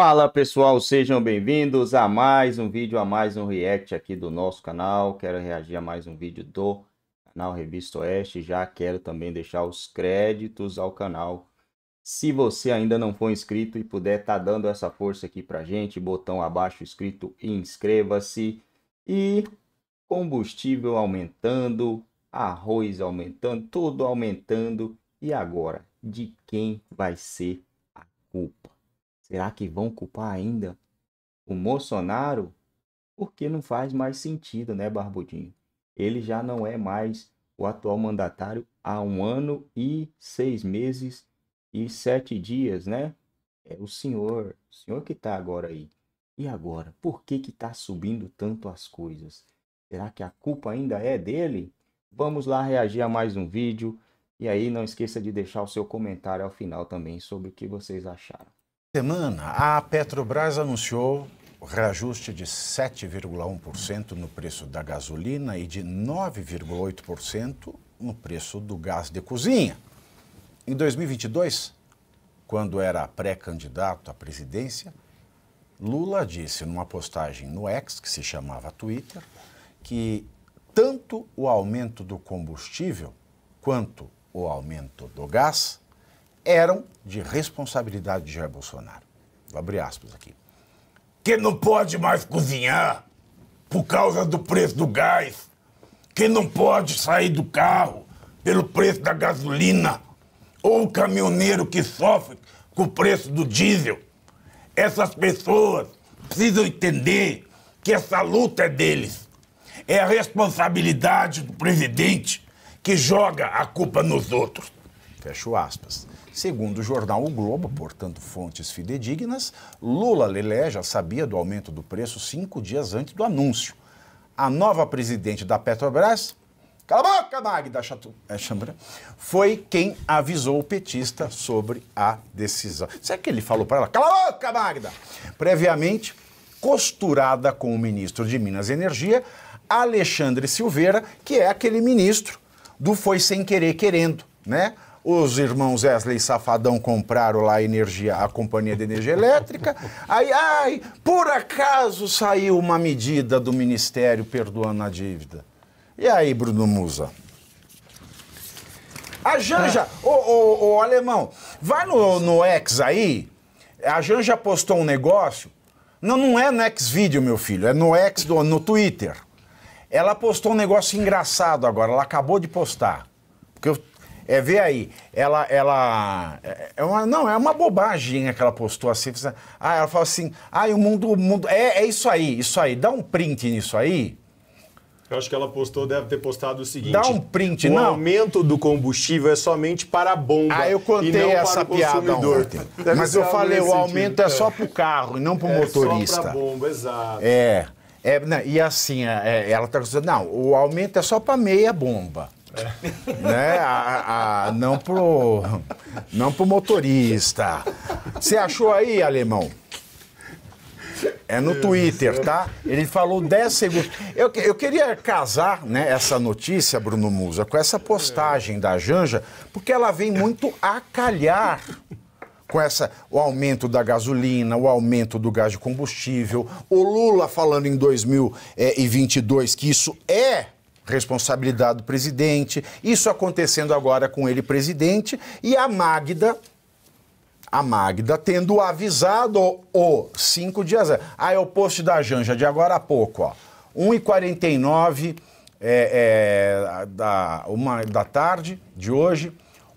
Fala pessoal, sejam bem-vindos a mais um vídeo, a mais um react aqui do nosso canal. Quero reagir a mais um vídeo do canal Revista Oeste. Já quero também deixar os créditos ao canal. Se você ainda não for inscrito e puder estar tá dando essa força aqui pra gente, botão abaixo escrito inscreva-se. E combustível aumentando, arroz aumentando, tudo aumentando. E agora, de quem vai ser a culpa? Será que vão culpar ainda o Bolsonaro? Porque não faz mais sentido, né, Barbudinho? Ele já não é mais o atual mandatário há um ano e seis meses e sete dias, né? É o senhor, o senhor que está agora aí. E agora, por que que está subindo tanto as coisas? Será que a culpa ainda é dele? Vamos lá reagir a mais um vídeo. E aí não esqueça de deixar o seu comentário ao final também sobre o que vocês acharam semana, a Petrobras anunciou reajuste de 7,1% no preço da gasolina e de 9,8% no preço do gás de cozinha. Em 2022, quando era pré-candidato à presidência, Lula disse numa postagem no ex, que se chamava Twitter, que tanto o aumento do combustível quanto o aumento do gás eram de responsabilidade de Jair Bolsonaro. Vou abrir aspas aqui. Que não pode mais cozinhar por causa do preço do gás. Que não pode sair do carro pelo preço da gasolina. Ou o caminhoneiro que sofre com o preço do diesel. Essas pessoas precisam entender que essa luta é deles. É a responsabilidade do presidente que joga a culpa nos outros. Fecho aspas. Segundo o jornal O Globo, portanto fontes fidedignas, Lula Lelé já sabia do aumento do preço cinco dias antes do anúncio. A nova presidente da Petrobras, cala a boca, Magda Chatu, é, Chambra, foi quem avisou o petista sobre a decisão. Será que ele falou para ela? Cala a boca, Magda! Previamente, costurada com o ministro de Minas e Energia, Alexandre Silveira, que é aquele ministro do foi sem querer querendo, né? os irmãos Wesley Safadão compraram lá a energia, a companhia de energia elétrica. Aí, ai, por acaso saiu uma medida do ministério perdoando a dívida. E aí, Bruno Musa? A Janja, o é. alemão, vai no, no X aí, a Janja postou um negócio. Não, não é no X vídeo, meu filho, é no X do, no Twitter. Ela postou um negócio engraçado agora, ela acabou de postar. Porque eu é, vê aí, ela, ela, é, é uma, não, é uma bobagem que ela postou assim, ah, ela fala assim, ah, o mundo, o mundo, é, é isso aí, isso aí, dá um print nisso aí, eu acho que ela postou, deve ter postado o seguinte. Dá um print, o não. O aumento do combustível é somente para a bomba. Ah, eu contei essa piada ontem. Mas eu falei, o aumento sentido. é só é. para o carro e não para o é motorista. Só para a bomba, exato. É. é não, né, e assim, é, é ela está dizendo, não, o aumento é só para meia bomba. É. Né? A, a, não, pro, não pro motorista. Você achou aí, alemão? É no Twitter, tá? Ele falou 10 segundos. Eu, eu queria casar né, essa notícia, Bruno Musa, com essa postagem da Janja, porque ela vem muito a calhar com essa, o aumento da gasolina, o aumento do gás de combustível, o Lula falando em 2022 eh, que isso é responsabilidade do presidente. Isso acontecendo agora com ele presidente e a Magda a Magda tendo avisado o oh, cinco dias. Ah, é o post da Janja de agora a pouco, ó. 1h49 é, é, da, uma, da tarde de hoje.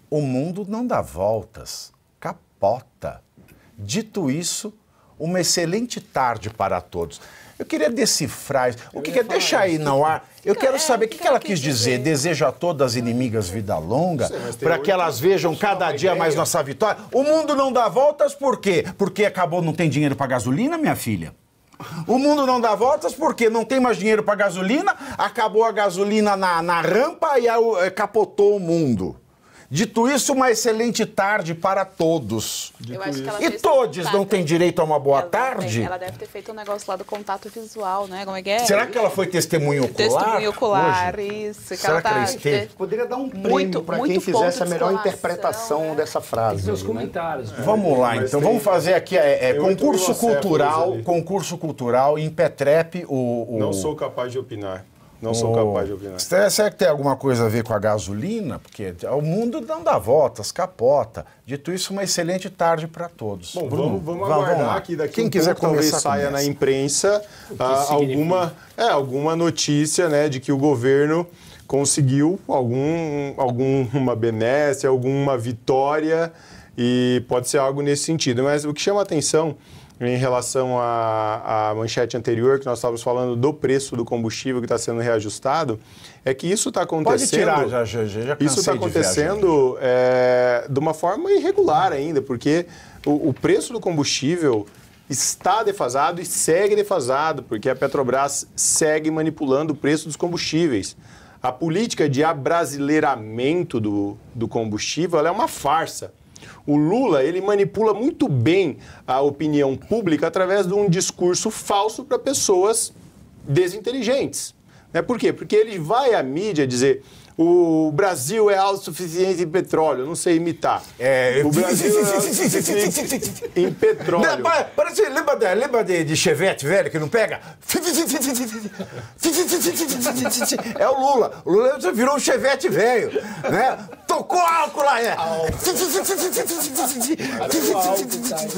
O mundo não dá voltas, capota. Dito isso, uma excelente tarde para todos. Eu queria decifrar. o que, que é? Deixa aí não há. Eu quero é, saber o que, que, ela quis dizer. Deseja a todas as inimigas vida longa, para que elas vejam cada dia mais nossa vitória. O mundo não dá voltas por quê? Porque acabou, não tem dinheiro para gasolina, minha filha? O mundo não dá voltas porque não tem mais dinheiro para gasolina, acabou a gasolina na, na rampa e a, eh, capotou o mundo. Dito isso, uma excelente tarde para todos. e todos não têm direito a uma boa ela tarde? Ela deve ter feito um negócio lá do contato visual, né? Como é que é? Será que ela foi testemunho ocular? Testemunho ocular, hoje? isso. Será que ela, que ela tá é, Poderia dar um prêmio para quem fizesse a melhor interpretação né? dessa frase. Seus né? comentários. Né? Vamos lá, então. Tem... Vamos fazer aqui é, é, concurso cultural, concurso cultural em Petrep. O, o... Não sou capaz de opinar. Não sou capaz de opinar. Será que tem alguma coisa a ver com a gasolina? Porque o mundo não dá voltas, capota. Dito isso, uma excelente tarde para todos. Bom, Bruno, vamos, vamos aguardar vamos lá. daqui Quem um quiser pouco, saia começa. na imprensa ah, alguma, é, alguma notícia né, de que o governo conseguiu algum, alguma benesse, alguma vitória e pode ser algo nesse sentido. Mas o que chama atenção em relação à, à, manchete anterior, que nós estávamos falando do preço do combustível que está sendo reajustado, é que isso está acontecendo. Pode tirar, já, já, já Isso está acontecendo de, é, de, uma forma irregular ainda, porque o, o preço do combustível está defasado e segue defasado, porque a Petrobras segue manipulando o preço dos combustíveis. A política de abrasileiramento do, do combustível é uma farsa. O Lula, ele manipula muito bem a opinião pública através de um discurso falso para pessoas desinteligentes. Né? Por quê? Porque ele vai à mídia dizer o Brasil é autossuficiente em petróleo, não sei imitar. É, o Brasil é em petróleo. Não, parece, lembra, de, lembra de, de Chevette velho que não pega? É o Lula. O Lula virou um Chevette velho, né? Tocou álcool lá, é.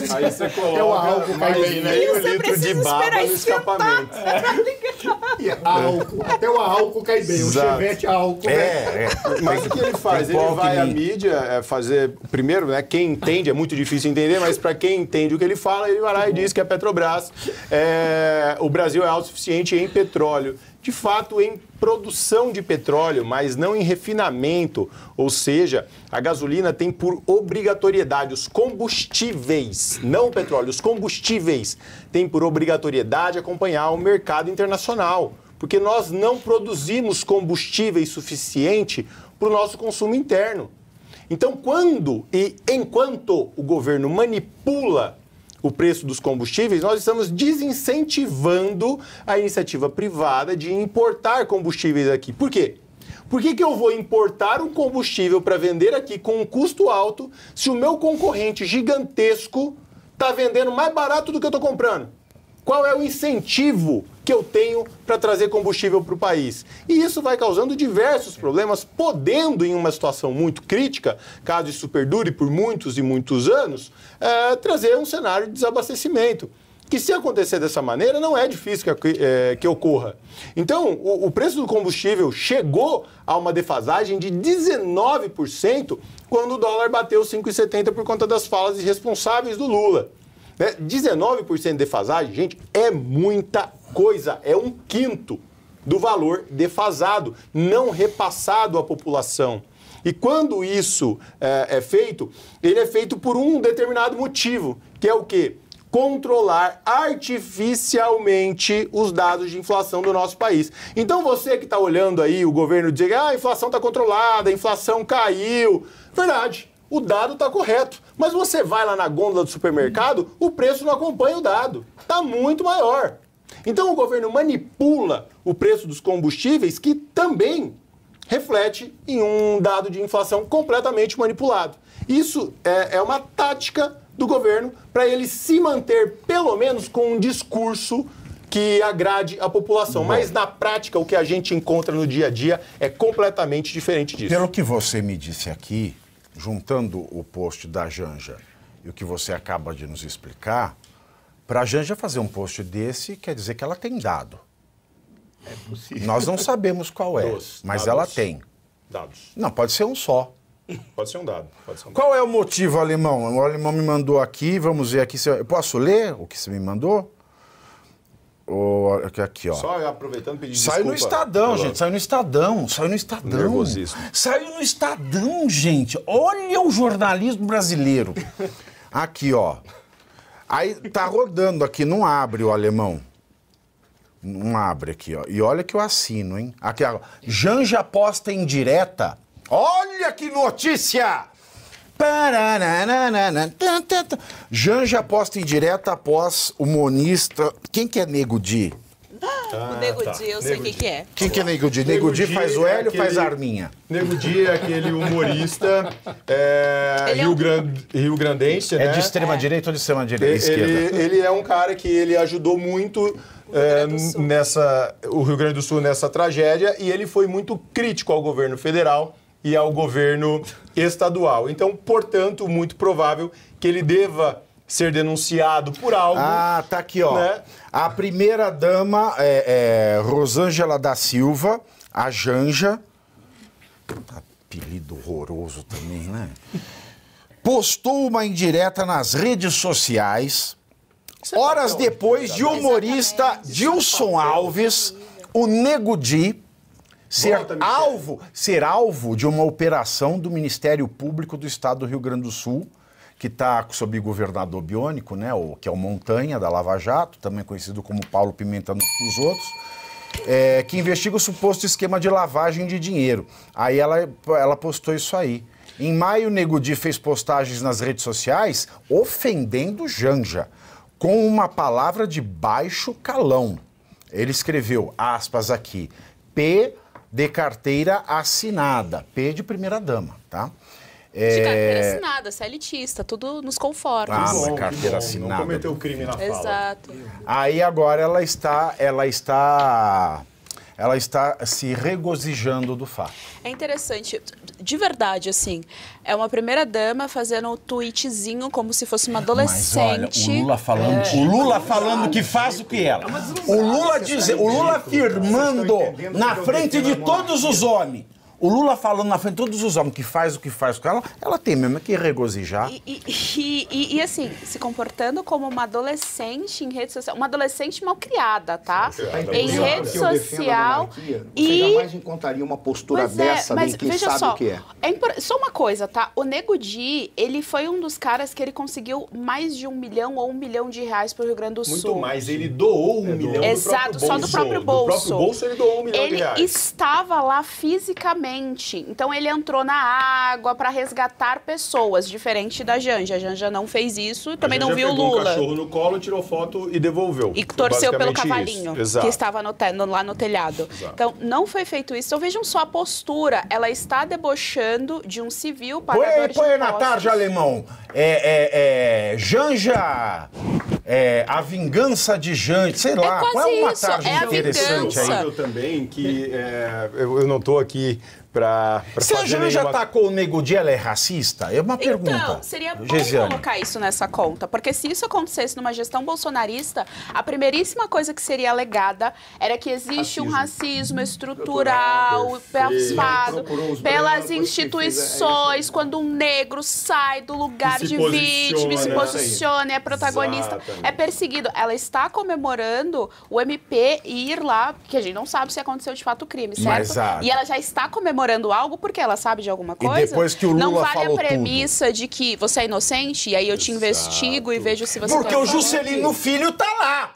Aí você coloca é mais né? meio litro de baba no escapamento. Tá e álcool, até o álcool cai bem, o chevette é álcool. Né? É, é, Mas o que ele faz? Ele vai à mídia fazer, primeiro, né, quem entende, é muito difícil entender, mas para quem entende o que ele fala, ele vai lá e diz que a Petrobras, o Brasil é autossuficiente em petróleo de fato em produção de petróleo, mas não em refinamento. Ou seja, a gasolina tem por obrigatoriedade os combustíveis, não o petróleo, os combustíveis têm por obrigatoriedade acompanhar o mercado internacional, porque nós não produzimos combustíveis suficiente para o nosso consumo interno. Então, quando e enquanto o governo manipula o preço dos combustíveis, nós estamos desincentivando a iniciativa privada de importar combustíveis aqui. Por quê? Por que, que eu vou importar um combustível para vender aqui com um custo alto se o meu concorrente gigantesco está vendendo mais barato do que eu estou comprando? Qual é o incentivo que eu tenho para trazer combustível para o país. E isso vai causando diversos problemas, podendo, em uma situação muito crítica, caso isso perdure por muitos e muitos anos, é, trazer um cenário de desabastecimento que se acontecer dessa maneira, não é difícil que, é, que ocorra. Então, o, o, preço do combustível chegou a uma defasagem de 19% quando o dólar bateu 5,70 por conta das falas irresponsáveis do Lula. Né? 19% de defasagem, gente, é muita coisa, é um quinto do valor defasado, não repassado à população. E quando isso é, é, feito, ele é feito por um determinado motivo, que é o quê? Controlar artificialmente os dados de inflação do nosso país. Então você que está olhando aí o governo dizer ah, a inflação está controlada, a inflação caiu. Verdade o dado está correto. Mas você vai lá na gôndola do supermercado, o preço não acompanha o dado. Está muito maior. Então o governo manipula o preço dos combustíveis, que também reflete em um dado de inflação completamente manipulado. Isso é, é uma tática do governo para ele se manter, pelo menos, com um discurso que agrade a população. Bom. Mas na prática, o que a gente encontra no dia a dia é completamente diferente disso. Pelo que você me disse aqui, juntando o post da Janja e o que você acaba de nos explicar, para a Janja fazer um post desse quer dizer que ela tem dado. É possível. Nós não sabemos qual é, mas dados, ela tem. Dados. Não, pode ser um só. Pode ser um dado. Ser um qual dado. é o motivo, alemão? O alemão me mandou aqui, vamos ver aqui. Se eu posso ler o que você me mandou? aqui, aqui, ó. Só aproveitando pedir Saiu no Estadão, gente. Saiu no Estadão. Saiu no Estadão. Nervosismo. Saiu no Estadão, gente. Olha o jornalismo brasileiro. aqui, ó. Aí tá rodando aqui, não abre o alemão. Não abre aqui, ó. E olha que eu assino, hein? Aqui, ó. Janja aposta em direta. Olha que notícia! Janja aposta em direta após o monista. Quem que é Nego Di? Ah, ah o Nego tá. Di, eu Nego sei o que, que é. Quem que é Nego Di? Nego, Nego Di faz é o Hélio, aquele... faz a Arminha. Nego Di é aquele humorista é, é Rio, um... Grande, Rio Grandense, né? É de né? extrema é. direita ou de extrema direita? Ele, ele, ele é um cara que ele ajudou muito é, nessa o Rio Grande do Sul nessa tragédia e ele foi muito crítico ao governo federal e ao governo estadual. Então, portanto, muito provável que ele deva ser denunciado por algo. Ah, tá aqui, ó. Né? A primeira dama é, é Rosângela da Silva, a Janja. Apelido horroroso também, né? Postou uma indireta nas redes sociais. É horas né? depois de humorista Dilson é Alves, o Nego Di, ser Volta, alvo, ser alvo de uma operação do Ministério Público do Estado do Rio Grande do Sul, que está sob governador biônico, né, o, que é o Montanha da Lava Jato, também conhecido como Paulo Pimenta dos outros. É, que investiga o suposto esquema de lavagem de dinheiro. Aí ela, ela postou isso aí. Em maio, o Nego Di fez postagens nas redes sociais ofendendo Janja, com uma palavra de baixo calão. Ele escreveu, aspas aqui, P de carteira assinada. P de primeira-dama, tá? É... De carteira assinada, é elitista, tudo nos conforma Ah, não é carteira assinada. Não cometeu crime na fala. Exato. Aí agora ela está, ela está ela está se regozijando do fato. É interessante, de verdade, assim, é uma primeira-dama fazendo um tweetzinho como se fosse uma adolescente. Mas olha, o Lula falando, é. o Lula falando que faz o que ela. É o Lula, diz, o Lula afirmando na frente de todos os homens o Lula falando na frente de todos os homens que faz o que faz com ela, ela tem mesmo que regozijar. E, e, e, e assim, se comportando como uma adolescente em rede social, uma adolescente mal criada, tá? Sim, Em rede eu social. E... jamais encontraria uma postura pois é, dessa, é, mas quem veja sabe só, o que é. é impor... Só uma coisa, tá? O Nego Di, ele foi um dos caras que ele conseguiu mais de um milhão ou um milhão de reais pro Rio Grande do Sul. Muito mais, ele doou um é, milhão Exato, do só do próprio bolso. Do próprio bolso ele doou um milhão ele de reais. Ele estava lá fisicamente então ele entrou na água para resgatar pessoas, diferente da Janja. A Janja não fez isso, também não viu o Lula. Um cachorro no colo, tirou foto e devolveu. E foi torceu pelo cavalinho que estava no te, no, lá no telhado. Exato. Então não foi feito isso. Então vejam só a postura. Ela está debochando de um civil para Põe, de põe na tarde, alemão. É, é, é, Janja. É, a vingança de Janja. sei é lá, é qual é uma isso, tarde é interessante aí? Eu também que é, eu, eu não estou aqui para Se a Janja nenhuma... atacou o Nego Di, ela é racista? É uma então, pergunta. Então, seria bom colocar isso nessa conta, porque se isso acontecesse numa gestão bolsonarista, a primeiríssima coisa que seria alegada era que existe racismo. um racismo estrutural, passado pelas instituições, quando um negro sai do lugar de vítima, se né? posiciona, é protagonista, é Exatamente. é perseguido. Ela está comemorando o MP ir lá, porque a gente não sabe se aconteceu de fato o crime, certo? Mas, E ela já está comemorando comemorando algo porque ela sabe de alguma coisa. E depois que o Lula não vale a premissa tudo. de que você é inocente e aí eu te Exato. investigo e vejo se você Porque o Juscelino Filho tá lá.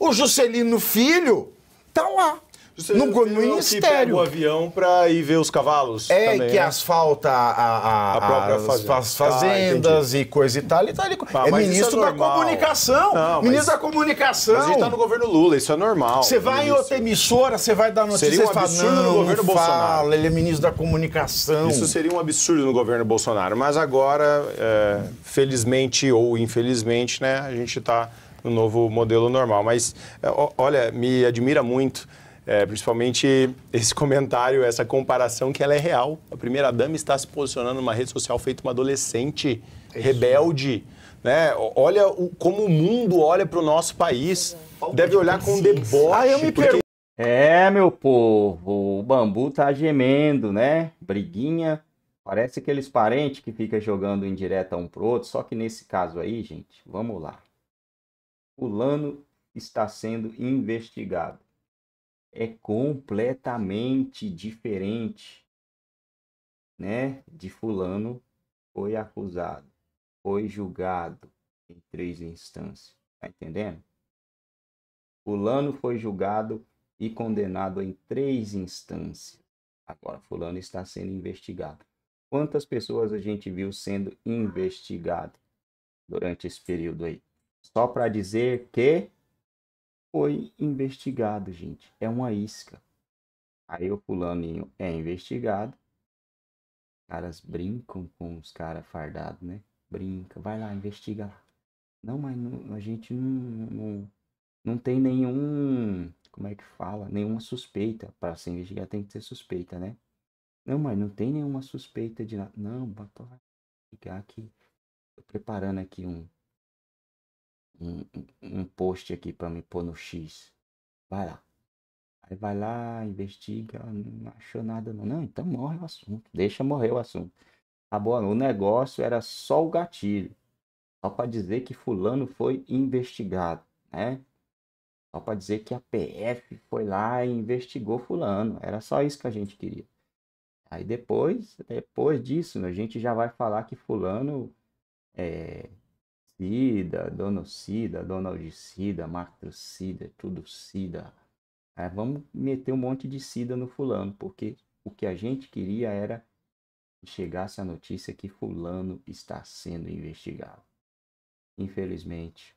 O Juscelino Filho tá lá. Você no, ministério. o avião para ir ver os cavalos. É, também, que né? asfalta a, a, a própria fazenda. Ah, as fazendas ah, e coisa e tal. E tá Ah, é, é ministro é da comunicação. Não, ministro da comunicação. Mas a gente está no governo Lula, isso é normal. Você vai ministro. em outra emissora, você vai dar notícia. Seria um absurdo fala, no governo fala, Bolsonaro. Ele é ministro da comunicação. Isso seria um absurdo no governo Bolsonaro. Mas agora, é, felizmente ou infelizmente, né, a gente está no novo modelo normal. Mas, é, olha, me admira muito é, principalmente esse comentário, essa comparação que ela é real. A primeira dama está se posicionando numa rede social feito uma adolescente é rebelde. Né? Olha o, como o mundo olha para o nosso país. É. Deve olhar com deboche. Ah, porque... É, meu povo, o bambu tá gemendo, né? Briguinha. Parece aqueles parentes que fica jogando indireta um pro outro. Só que nesse caso aí, gente, vamos lá. Lano está sendo investigado é completamente diferente, né? De fulano foi acusado, foi julgado em três instâncias, tá entendendo? Fulano foi julgado e condenado em três instâncias. Agora fulano está sendo investigado. Quantas pessoas a gente viu sendo investigado durante esse período aí? Só para dizer que foi investigado, gente. É uma isca. Aí o pulaninho é investigado. Os caras brincam com os caras fardados, né? Brinca, vai lá, investiga lá. Não, mas não, a gente não, não, não tem nenhum. Como é que fala? Nenhuma suspeita. Para se investigar tem que ter suspeita, né? Não, mas não tem nenhuma suspeita de nada. Não, bota, vai ligar aqui. Tô preparando aqui um, um, um post aqui para me pôr no X. Vai lá. Aí vai lá, investiga, não achou nada não. Não, então morre o assunto. Deixa morrer o assunto. Tá bom, o negócio era só o gatilho. Só para dizer que fulano foi investigado, né? Só para dizer que a PF foi lá e investigou fulano. Era só isso que a gente queria. Aí depois, depois disso, a gente já vai falar que fulano é, Cida, Dono Cida, Donald Cida, Macro Cida, tudo Cida. É, vamos meter um monte de Cida no fulano, porque o que a gente queria era que chegasse a notícia que fulano está sendo investigado. Infelizmente.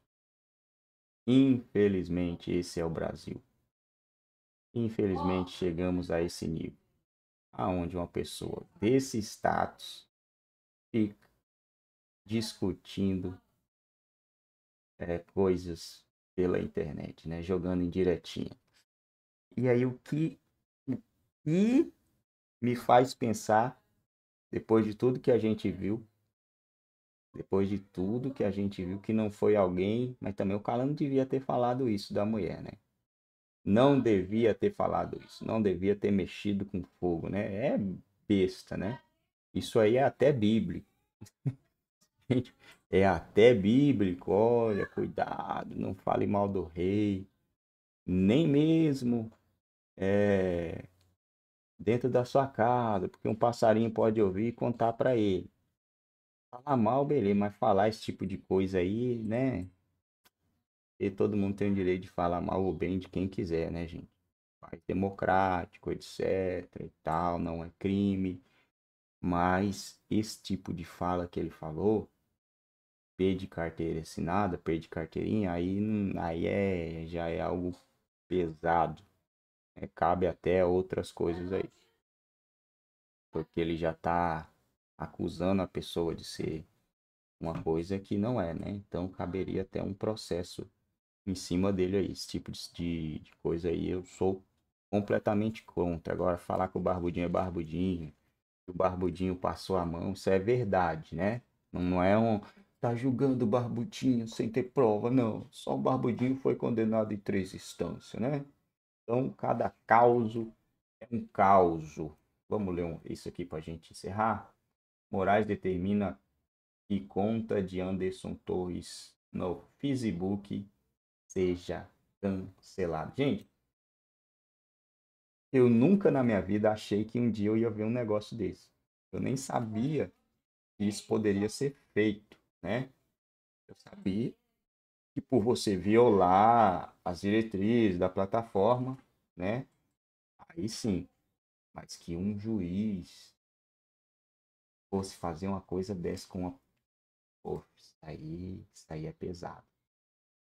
Infelizmente, esse é o Brasil. Infelizmente, chegamos a esse nível. Aonde uma pessoa desse status fica discutindo é, coisas pela internet, né? Jogando em E aí o que, o que me faz pensar, depois de tudo que a gente viu, depois de tudo que a gente viu, que não foi alguém, mas também o cara não devia ter falado isso da mulher, né? Não devia ter falado isso, não devia ter mexido com fogo, né? É besta, né? Isso aí é até bíblico. é até bíblico, olha, cuidado, não fale mal do rei, nem mesmo é, dentro da sua casa, porque um passarinho pode ouvir e contar para ele. Falar mal, beleza, mas falar esse tipo de coisa aí, né? E todo mundo tem o direito de falar mal ou bem de quem quiser, né, gente? País democrático, etc e tal, não é crime. Mas esse tipo de fala que ele falou de carteira assinada, P de carteirinha, aí, aí é, já é algo pesado. É, cabe até outras coisas aí. Porque ele já está acusando a pessoa de ser uma coisa que não é, né? Então caberia até um processo em cima dele aí. Esse tipo de, de coisa aí eu sou completamente contra. Agora, falar que o Barbudinho é Barbudinho, que o Barbudinho passou a mão, isso é verdade, né? Não, não é um. Tá julgando o barbudinho sem ter prova. Não, só o barbudinho foi condenado em três instâncias, né? Então, cada causo é um causo. Vamos ler um, isso aqui para a gente encerrar? Moraes determina que conta de Anderson Torres no Facebook seja cancelado. Gente, eu nunca na minha vida achei que um dia eu ia ver um negócio desse. Eu nem sabia que isso poderia ser feito né? Eu uhum. sabia que por você violar as diretrizes da plataforma, né? Aí sim. Mas que um juiz fosse fazer uma coisa dessa com uma. Pô, isso aí, isso aí é pesado.